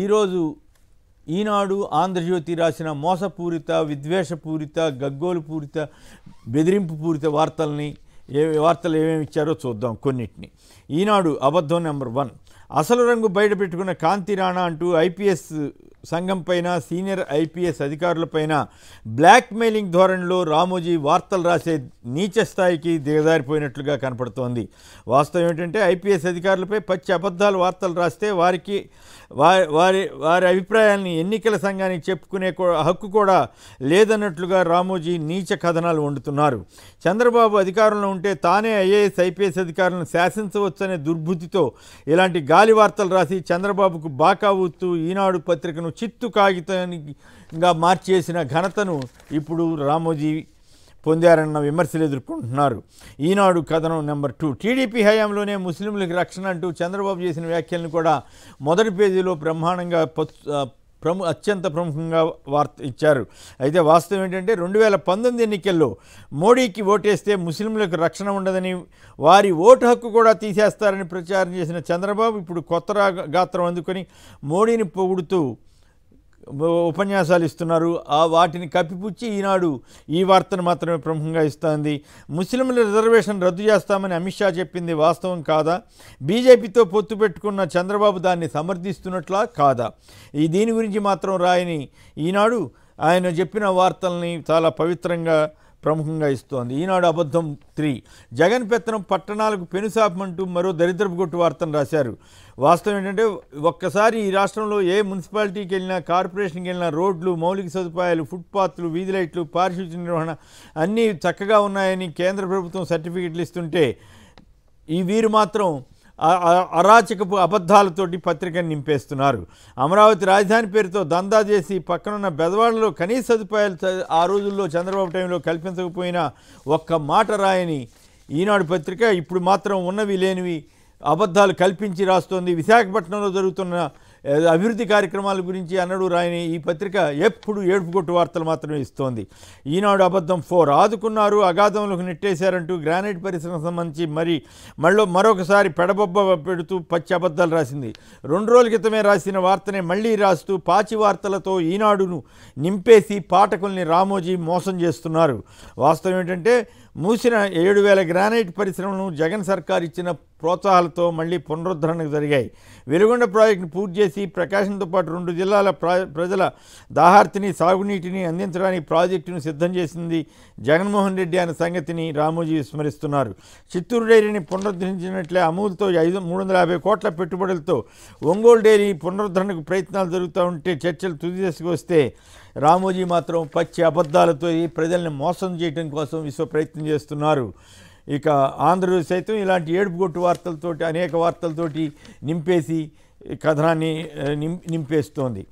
ఈరోజు ఈనాడు ఆంధ్రజ్యోతి రాసిన మోసపూరిత విద్వేషపూరిత గగ్గోలుపూరిత బెదిరింపు పూరిత వార్తల్ని ఏ వార్తలు ఏమేమి ఇచ్చారో చూద్దాం కొన్నిటిని ఈనాడు అబద్ధం నెంబర్ వన్ అసలు రంగు బయట పెట్టుకున్న కాంతి రాణా అంటూ ఐపీఎస్ సంఘం పైన సీనియర్ ఐపీఎస్ అధికారులపైన బ్లాక్మెయిలింగ్ ధోరణిలో రామోజీ వార్తలు రాసే నీచ స్థాయికి దిగజారిపోయినట్లుగా కనపడుతోంది వాస్తవం ఏంటంటే ఐపీఎస్ అధికారులపై పచ్చి అబద్ధాలు వార్తలు రాస్తే వారికి వారి వారి అభిప్రాయాన్ని ఎన్నికల సంఘానికి చెప్పుకునే హక్కు కూడా లేదన్నట్లుగా రామోజీ నీచ కథనాలు వండుతున్నారు చంద్రబాబు అధికారంలో ఉంటే తానే ఐఏఎస్ ఐపీఎస్ అధికారులను శాసించవచ్చనే దుర్బుద్ధితో ఇలాంటి గాలి వార్తలు రాసి చంద్రబాబుకు బాకా ఊతూ ఈనాడు పత్రికను కాగితాలను చిత్తు కాగితానిగా మార్చేసిన ఘనతను ఇప్పుడు రామోజీ పొందారన్న విమర్శలు ఎదుర్కొంటున్నారు ఈనాడు కథనం నెంబర్ టూ టీడీపీ హయాంలోనే ముస్లింలకు రక్షణ అంటూ చంద్రబాబు చేసిన వ్యాఖ్యలను కూడా మొదటి పేజీలో బ్రహ్మాండంగా ప్రము అత్యంత ప్రముఖంగా వార్త ఇచ్చారు అయితే వాస్తవం ఏంటంటే రెండు వేల పంతొమ్మిది ఎన్నికల్లో మోడీకి ఓటేస్తే ముస్లింలకు రక్షణ ఉండదని వారి ఓటు హక్కు కూడా తీసేస్తారని ప్రచారం చేసిన చంద్రబాబు ఇప్పుడు కొత్త గాత్రం అందుకొని మోడీని పొగుడుతూ ఉపన్యాసాలు ఇస్తున్నారు ఆ వాటిని కప్పిపుచ్చి ఈనాడు ఈ వార్తను మాత్రమే ప్రముఖంగా ఇస్తోంది ముస్లింల రిజర్వేషన్ రద్దు చేస్తామని అమిత్ షా చెప్పింది వాస్తవం కాదా బీజేపీతో పొత్తు పెట్టుకున్న చంద్రబాబు దాన్ని సమర్థిస్తున్నట్లా కాదా ఈ దీని గురించి మాత్రం రాయని ఈనాడు ఆయన చెప్పిన వార్తల్ని చాలా పవిత్రంగా ప్రముఖంగా ఇస్తోంది ఈనాడు అబద్ధం త్రీ జగన్ పెత్తనం పట్టణాలకు పెనుసాపమంటూ మరో దరిద్రపు కొట్టు వార్తను రాశారు వాస్తవం ఏంటంటే ఒక్కసారి ఈ రాష్ట్రంలో ఏ మున్సిపాలిటీకి వెళ్ళినా కార్పొరేషన్కి వెళ్ళినా రోడ్లు మౌలిక సదుపాయాలు ఫుట్పాత్లు వీధి లైట్లు పారిశుద్ధ్య నిర్వహణ అన్నీ చక్కగా ఉన్నాయని కేంద్ర ప్రభుత్వం సర్టిఫికెట్లు ఇస్తుంటే ఈ వీరు మాత్రం అరాచకపు అబద్ధాలతోటి పత్రికను నింపేస్తున్నారు అమరావతి రాజధాని పేరుతో దందా చేసి పక్కనున్న బెదవాడలో కనీస సదుపాయాలు ఆ రోజుల్లో చంద్రబాబు టైంలో కల్పించకపోయినా ఒక్క మాట రాయని ఈనాడు పత్రిక ఇప్పుడు మాత్రం ఉన్నవి లేనివి అబద్ధాలు కల్పించి రాస్తోంది విశాఖపట్నంలో జరుగుతున్న అభివృద్ధి కార్యక్రమాల గురించి అన్నడు రాయని ఈ పత్రిక ఎప్పుడు ఏడుపుకొట్టు వార్తలు మాత్రమే ఇస్తోంది ఈనాడు అబద్ధం ఫోర్ ఆదుకున్నారు అగాధంలోకి నెట్టేశారంటూ గ్రానైట్ పరిశ్రమ సంబంధించి మరి మళ్ళీ మరొకసారి పెడబొబ్బ పెడుతూ పచ్చి అబద్ధాలు రాసింది రెండు రోజుల క్రితమే రాసిన వార్తనే మళ్ళీ రాస్తూ పాచి వార్తలతో ఈనాడును నింపేసి పాఠకుల్ని రామోజీ మోసం చేస్తున్నారు వాస్తవం ఏంటంటే మూసిన ఏడు వేల గ్రానైట్ పరిశ్రమను జగన్ సర్కార్ ఇచ్చిన ప్రోత్సాహాలతో మళ్లీ పునరుద్ధరణకు జరిగాయి వెలుగొండ ప్రాజెక్టును పూర్తి చేసి ప్రకాశంతో పాటు రెండు జిల్లాల ప్రజల దాహార్తిని సాగునీటిని అందించడానికి ప్రాజెక్టును సిద్ధం చేసింది జగన్మోహన్ రెడ్డి అనే సంగతిని రామోజీ విస్మరిస్తున్నారు చిత్తూరు డైరీని పునరుద్ధరించినట్లే అమూల్తో ఐదు మూడు వందల యాభై కోట్ల పెట్టుబడులతో ఒంగోలు డైరీ పునరుద్ధరణకు ప్రయత్నాలు జరుగుతూ ఉంటే చర్చలు తుది దశకు వస్తే రామోజీ మాత్రం పచ్చి అబద్ధాలతో ప్రజల్ని మోసం చేయడం కోసం విశ్వ ప్రయత్నం చేస్తున్నారు ఇక ఆంధ్రప్రదేశ్ సైతం ఇలాంటి ఏడుపుగొట్టు వార్తలతోటి అనేక వార్తలతోటి నింపేసి కథనాన్ని నింపేస్తోంది